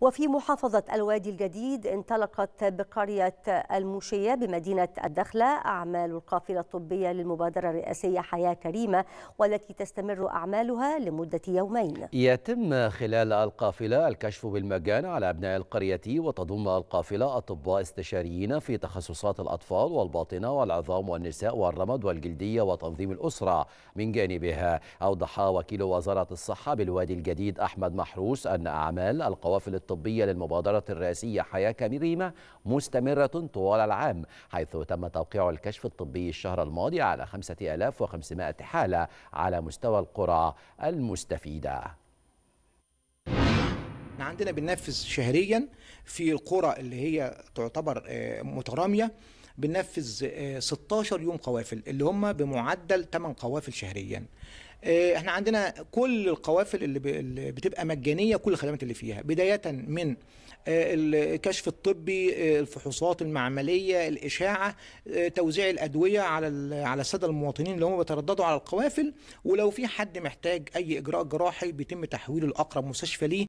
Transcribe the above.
وفي محافظة الوادي الجديد انطلقت بقرية الموشية بمدينة الدخلة أعمال القافلة الطبية للمبادرة الرئاسية حياة كريمة والتي تستمر أعمالها لمدة يومين يتم خلال القافلة الكشف بالمجان على أبناء القرية وتضم القافلة أطباء استشاريين في تخصصات الأطفال والباطنة والعظام والنساء والرمد والجلدية وتنظيم الأسرة من جانبها أوضح وكيل وزارة الصحة بالوادي الجديد أحمد محروس أن أعمال القوافل الطبية للمبادرة الرئاسية حياة كريمة مستمرة طوال العام حيث تم توقيع الكشف الطبي الشهر الماضي على 5500 حالة على مستوى القرى المستفيدة احنا عندنا بننفذ شهريا في القرى اللي هي تعتبر آه، متراميه بننفذ 16 آه، يوم قوافل اللي هم بمعدل 8 قوافل شهريا آه، احنا عندنا كل القوافل اللي بتبقى مجانيه كل الخدمات اللي فيها بدايه من آه، الكشف الطبي آه، الفحوصات المعمليه الاشاعه توزيع الادويه على على الساده المواطنين اللي هم بيترددوا على القوافل ولو في حد محتاج اي اجراء جراحي بيتم تحويله لاقرب مستشفى ليه